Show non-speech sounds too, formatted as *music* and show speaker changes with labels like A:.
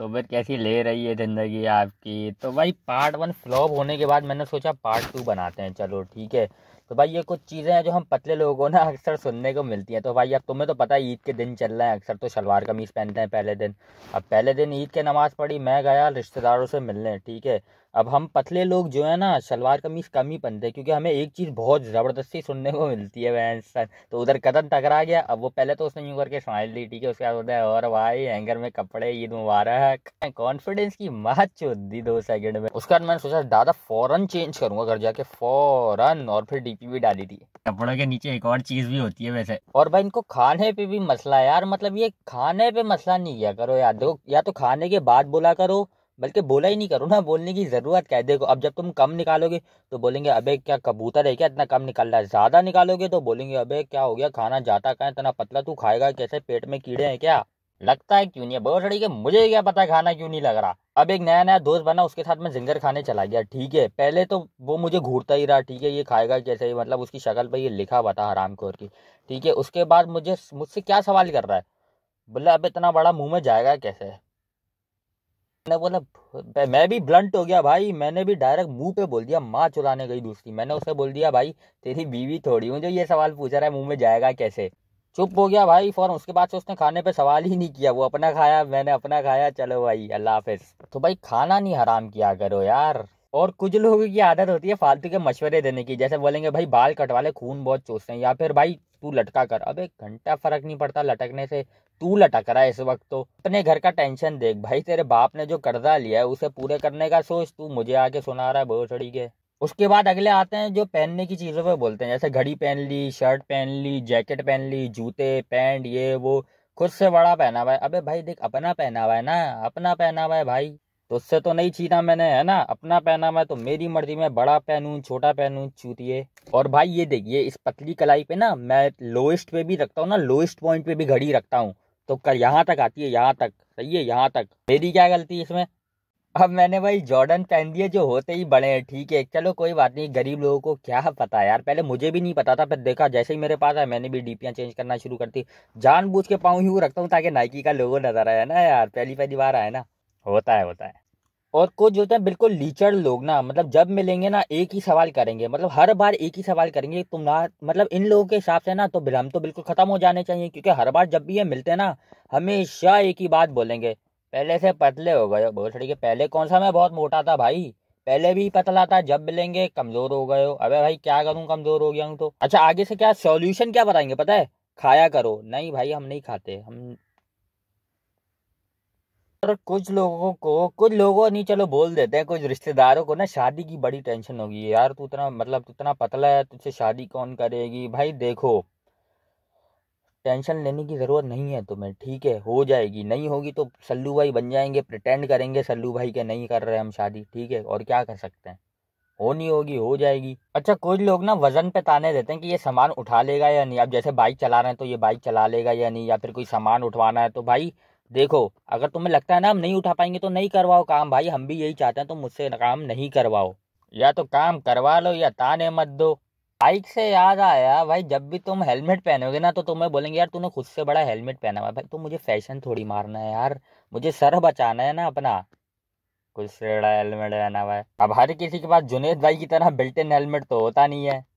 A: तो फिर कैसी ले रही है ज़िंदगी आपकी तो भाई पार्ट वन फ्लॉप होने के बाद मैंने सोचा पार्ट टू बनाते हैं चलो ठीक है तो भाई ये कुछ चीज़ें हैं जो हम पतले लोगों को ना अक्सर सुनने को मिलती हैं तो भाई अब तुम्हें तो पता है ईद के दिन चल रहे हैं अक्सर तो शलवार कमीज़ पहनते हैं पहले दिन अब पहले दिन ईद के नमाज़ पढ़ी मैं गया रिश्तेदारों से मिलने ठीक है अब हम पतले लोग जो है ना शलवार कमीज़ कम ही पहनते हैं क्योंकि हमें एक चीज़ बहुत ज़बरदस्ती सुनने को मिलती है वह तो उधर कदम टकरा गया अब वो पहले तो उसने यूँ करके स्माइल दी ठीक है उसके बाद बोलता है और भाई हैंगर में कपड़े ईद मुबारक कॉन्फिडेंस *laughs* की मात चोद दी दो सेकंड में उसके बाद मैंने सोचा दादा फ़ौरन चेंज करूँगा घर जाके फ़ौरन और फिर रेसिपी भी डाली थी कपड़ों के नीचे एक और चीज भी होती है वैसे और भाई इनको खाने पे भी मसला यार मतलब ये खाने पे मसला नहीं किया करो यार देखो या तो खाने के बाद बोला करो बल्कि बोला ही नहीं करो ना बोलने की ज़रूरत क्या है देखो अब जब तुम कम निकालोगे तो बोलेंगे अबे क्या कबूतर है क्या इतना कम निकाल रहा है ज़्यादा निकालोगे तो बोलेंगे अबे क्या हो गया खाना जाता क्या इतना पतला तू खाएगा कैसे पेट में कीड़े हैं क्या लगता है क्यों नहीं है बहुत सड़ी के मुझे क्या पता खाना क्यों नहीं लग रहा अब एक नया नया दोस्त बना उसके साथ मैं जिंगर खाने चला गया ठीक है पहले तो वो मुझे घूरता ही रहा ठीक है ये खाएगा कैसे मतलब उसकी शक्ल पर ये लिखा हुआ था हराम खोर की ठीक है उसके बाद मुझे मुझसे क्या सवाल कर रहा है बोला अब इतना बड़ा मुंह में जाएगा कैसे मैंने बोला मैं भी ब्लंट हो गया भाई मैंने भी डायरेक्ट मुंह पे बोल दिया माँ चुराने गई दूसरी मैंने उसे बोल दिया भाई तेरी बीवी थोड़ी हूँ जो ये सवाल पूछ रहा है मुंह में जाएगा कैसे चुप हो गया भाई फौरन उसके बाद से उसने खाने पे सवाल ही नहीं किया वो अपना खाया मैंने अपना खाया चलो भाई अल्लाह हाफिज तो भाई खाना नहीं हराम किया करो यार और कुछ लोगों की आदत होती है फालतू के मशवरे देने की जैसे बोलेंगे भाई बाल कटवा ले खून बहुत चूसते हैं या फिर भाई तू लटका कर अब एक घंटा फर्क नहीं पड़ता लटकने से तू लटक रहा है इस वक्त तो अपने घर का टेंशन देख भाई तेरे बाप ने जो कर्जा लिया है उसे पूरे करने का सोच तू मुझे आके सुना रहा है बहुत के उसके बाद अगले आते हैं जो पहनने की चीज़ों पर बोलते हैं जैसे घड़ी पहन ली शर्ट पहन ली जैकेट पहन ली जूते पैंट ये वो खुद से बड़ा पहना हुआ है अबे भाई देख अपना पहना हुआ है ना अपना पहना हुआ है भाई तो उससे तो नहीं छीना मैंने है ना अपना पहना हुआ है तो मेरी मर्जी में बड़ा पहनूँ छोटा पहनूँ चूतिए और भाई ये देखिए इस पतली कलाई पे ना मैं लोएस्ट पे भी रखता हूँ ना लोएस्ट पॉइंट पे भी घड़ी रखता हूँ तो कर यहाँ तक आती है यहाँ तक सही है यहाँ तक मेरी क्या गलती है इसमें अब मैंने भाई जॉर्डन पहन दिए जो होते ही बड़े हैं ठीक है चलो कोई बात नहीं गरीब लोगों को क्या पता यार पहले मुझे भी नहीं पता था पर देखा जैसे ही मेरे पास है मैंने भी डीपियाँ चेंज करना शुरू कर दी जानबूझ के पाऊँ ही रखता हूँ ताकि नाइकी का लोगो नजर आया ना यार पहली पहली बार आया ना होता है होता है और कुछ होते हैं बिल्कुल लीचड़ लोग ना मतलब जब मिलेंगे ना एक ही सवाल करेंगे मतलब हर बार एक ही सवाल करेंगे तुम ना मतलब इन लोगों के हिसाब से ना तो भ्रम तो बिल्कुल ख़त्म हो जाने चाहिए क्योंकि हर बार जब भी ये मिलते हैं ना हमेशा एक ही बात बोलेंगे पहले से पतले हो गए बहुत सड़ी के पहले कौन सा मैं बहुत मोटा था भाई पहले भी पतला था जब मिलेंगे कमजोर हो गए हो अबे भाई क्या करूं कमजोर हो गया हूं तो अच्छा आगे से क्या सॉल्यूशन क्या बताएंगे पता है खाया करो नहीं भाई हम नहीं खाते हम और कुछ लोगों को कुछ लोगों नहीं चलो बोल देते हैं कुछ रिश्तेदारों को ना शादी की बड़ी टेंशन होगी यार तू इतना मतलब तू इतना पतला है तुझसे शादी कौन करेगी भाई देखो टेंशन लेने की ज़रूरत नहीं है तुम्हें ठीक है हो जाएगी नहीं होगी तो सल्लू भाई बन जाएंगे प्रटेंड करेंगे सल्लू भाई के नहीं कर रहे हम शादी ठीक है और क्या कर सकते हैं होनी होगी हो जाएगी अच्छा कुछ लोग ना वजन पे ताने देते हैं कि ये सामान उठा लेगा या नहीं अब जैसे बाइक चला रहे हैं तो ये बाइक चला लेगा या नहीं या फिर कोई सामान उठवाना है तो भाई देखो अगर तुम्हें लगता है ना हम नहीं उठा पाएंगे तो नहीं करवाओ काम भाई हम भी यही चाहते हैं तो मुझसे काम नहीं करवाओ या तो काम करवा लो या ताने मत दो बाइक से याद आया भाई जब भी तुम हेलमेट पहनोगे ना तो तुम्हें बोलेंगे यार तूने खुद से बड़ा हेलमेट पहना हुआ भाई तुम तो मुझे फैशन थोड़ी मारना है यार मुझे सर बचाना है ना अपना कुछ से बड़ा हेलमेट पहना हुआ है अब हर किसी के पास जुनेद भाई की तरह बिल्ट इन हेलमेट तो होता नहीं है